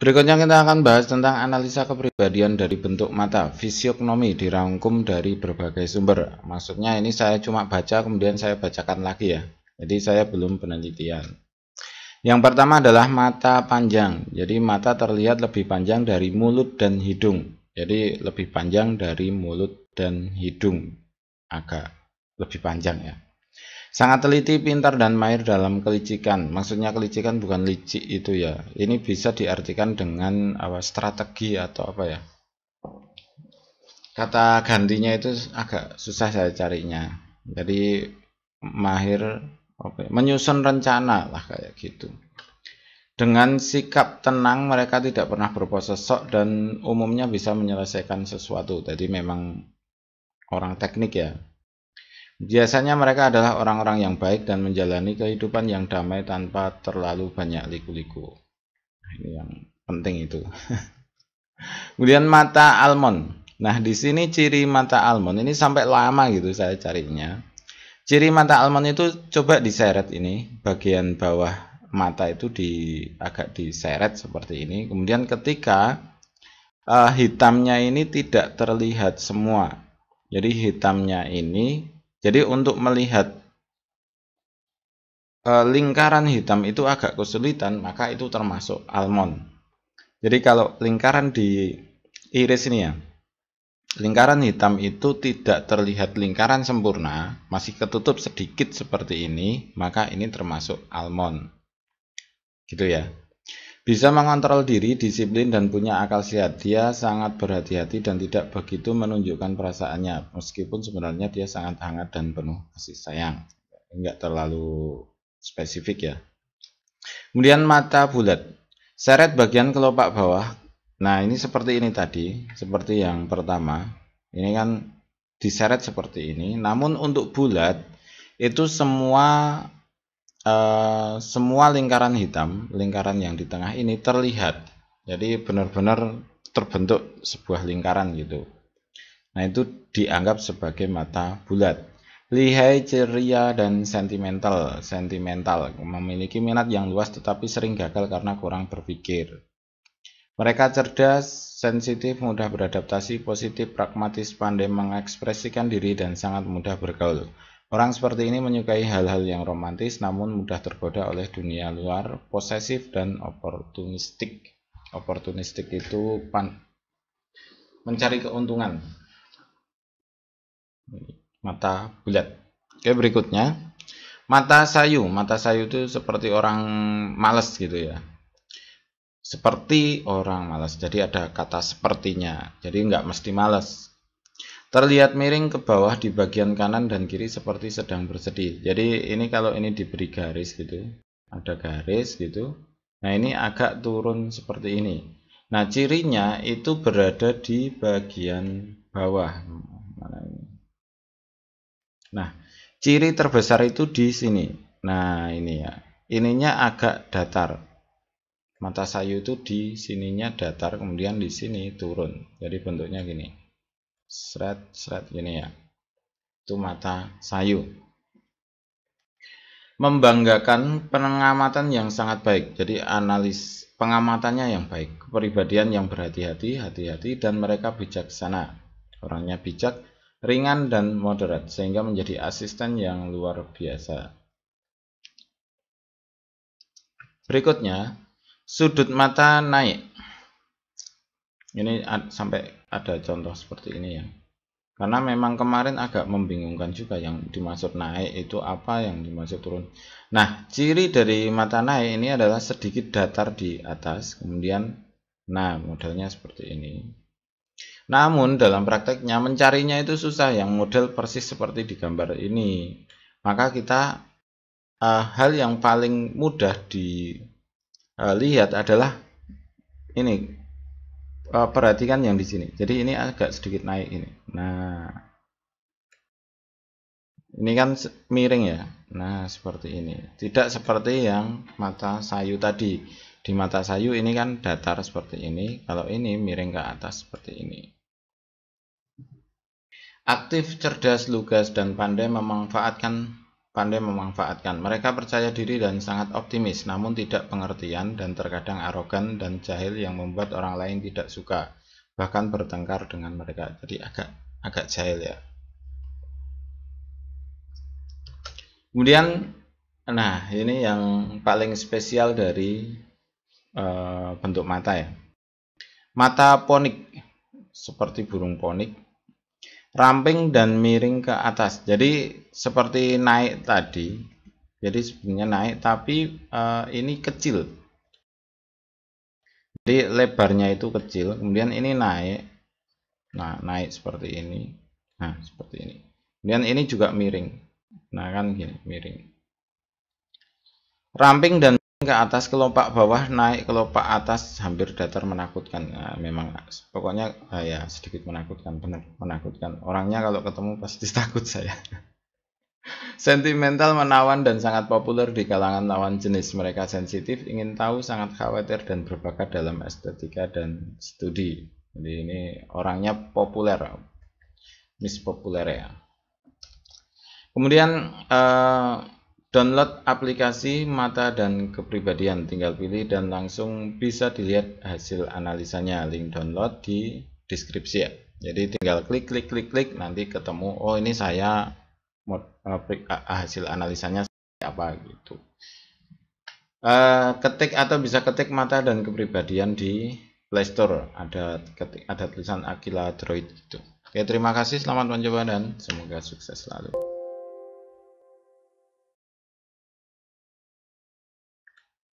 Berikutnya kita akan bahas tentang analisa kepribadian dari bentuk mata, fisiognomi dirangkum dari berbagai sumber. Maksudnya ini saya cuma baca kemudian saya bacakan lagi ya. Jadi saya belum penelitian. Yang pertama adalah mata panjang. Jadi mata terlihat lebih panjang dari mulut dan hidung. Jadi lebih panjang dari mulut dan hidung. Agak lebih panjang ya. Sangat teliti, pintar, dan mahir dalam kelicikan. Maksudnya kelicikan bukan licik itu ya. Ini bisa diartikan dengan apa strategi atau apa ya. Kata gantinya itu agak susah saya carinya. Jadi mahir okay, ya, menyusun rencana lah kayak gitu. Dengan sikap tenang mereka tidak pernah berposesok dan umumnya bisa menyelesaikan sesuatu. Jadi memang orang teknik ya Biasanya mereka adalah orang-orang yang baik dan menjalani kehidupan yang damai tanpa terlalu banyak liku-liku. Nah, ini yang penting itu. Kemudian mata almond. Nah, di sini ciri mata almond ini sampai lama gitu saya carinya. Ciri mata almond itu coba diseret ini bagian bawah mata itu di agak diseret seperti ini. Kemudian ketika uh, hitamnya ini tidak terlihat semua. Jadi hitamnya ini jadi untuk melihat eh, lingkaran hitam itu agak kesulitan, maka itu termasuk almond. Jadi kalau lingkaran di iris ini ya, lingkaran hitam itu tidak terlihat lingkaran sempurna, masih ketutup sedikit seperti ini, maka ini termasuk almond. Gitu ya. Bisa mengontrol diri, disiplin, dan punya akal sehat. Dia sangat berhati-hati dan tidak begitu menunjukkan perasaannya, meskipun sebenarnya dia sangat hangat dan penuh kasih sayang. Enggak terlalu spesifik ya. Kemudian mata bulat. Seret bagian kelopak bawah. Nah ini seperti ini tadi, seperti yang pertama. Ini kan diseret seperti ini. Namun untuk bulat, itu semua uh, semua lingkaran hitam, lingkaran yang di tengah ini terlihat. Jadi benar-benar terbentuk sebuah lingkaran gitu. Nah itu dianggap sebagai mata bulat. Lihai, ceria, dan sentimental. Sentimental memiliki minat yang luas tetapi sering gagal karena kurang berpikir. Mereka cerdas, sensitif, mudah beradaptasi, positif, pragmatis, pandai mengekspresikan diri, dan sangat mudah bergaul. Orang seperti ini menyukai hal-hal yang romantis namun mudah tergoda oleh dunia luar, posesif dan oportunistik. Oportunistik itu pan mencari keuntungan. Mata bulat. Oke, berikutnya. Mata sayu. Mata sayu itu seperti orang malas gitu ya. Seperti orang malas. Jadi ada kata sepertinya. Jadi nggak mesti malas Terlihat miring ke bawah di bagian kanan dan kiri seperti sedang bersedih. Jadi ini kalau ini diberi garis gitu, ada garis gitu. Nah ini agak turun seperti ini. Nah cirinya itu berada di bagian bawah. Nah ciri terbesar itu di sini. Nah ini ya, ininya agak datar. Mata sayu itu di sininya datar, kemudian di sini turun. Jadi bentuknya gini seret-seret gini ya. Itu mata sayu. Membanggakan pengamatan yang sangat baik. Jadi analis pengamatannya yang baik, kepribadian yang berhati-hati, hati-hati dan mereka bijaksana. Orangnya bijak, ringan dan moderat sehingga menjadi asisten yang luar biasa. Berikutnya, sudut mata naik. Ini sampai ada contoh seperti ini ya karena memang kemarin agak membingungkan juga yang dimaksud naik itu apa yang dimaksud turun nah ciri dari mata naik ini adalah sedikit datar di atas kemudian nah modelnya seperti ini namun dalam prakteknya mencarinya itu susah yang model persis seperti di gambar ini maka kita uh, hal yang paling mudah dilihat eh, adalah ini uh, perhatikan yang di sini. Jadi ini agak sedikit naik ini. Nah, ini kan miring ya. Nah, seperti ini. Tidak seperti yang mata sayu tadi. Di mata sayu ini kan datar seperti ini. Kalau ini miring ke atas seperti ini. Aktif, cerdas, lugas, dan pandai memanfaatkan pandai memanfaatkan. Mereka percaya diri dan sangat optimis, namun tidak pengertian dan terkadang arogan dan jahil yang membuat orang lain tidak suka, bahkan bertengkar dengan mereka. Jadi agak agak jahil ya. Kemudian, nah ini yang paling spesial dari e, bentuk mata ya. Mata ponik seperti burung ponik ramping dan miring ke atas jadi seperti naik tadi jadi sebenarnya naik tapi uh, ini kecil jadi lebarnya itu kecil kemudian ini naik nah naik seperti ini nah seperti ini kemudian ini juga miring nah kan gini miring ramping dan ke atas kelopak bawah naik kelopak atas hampir datar menakutkan nah, memang pokoknya ah, ya sedikit menakutkan benar menakutkan orangnya kalau ketemu pasti takut saya sentimental menawan dan sangat populer di kalangan lawan jenis mereka sensitif ingin tahu sangat khawatir dan berbakat dalam estetika dan studi jadi ini orangnya populer mispopuler ya kemudian eh, Download aplikasi mata dan kepribadian, tinggal pilih dan langsung bisa dilihat hasil analisanya. Link download di deskripsi ya. Jadi tinggal klik klik klik klik nanti ketemu oh ini saya eh, hasil analisanya apa gitu. Eh, ketik atau bisa ketik mata dan kepribadian di Play Store. Ada ketik, ada tulisan Aquila Droid itu. Oke, terima kasih, selamat mencoba dan semoga sukses selalu.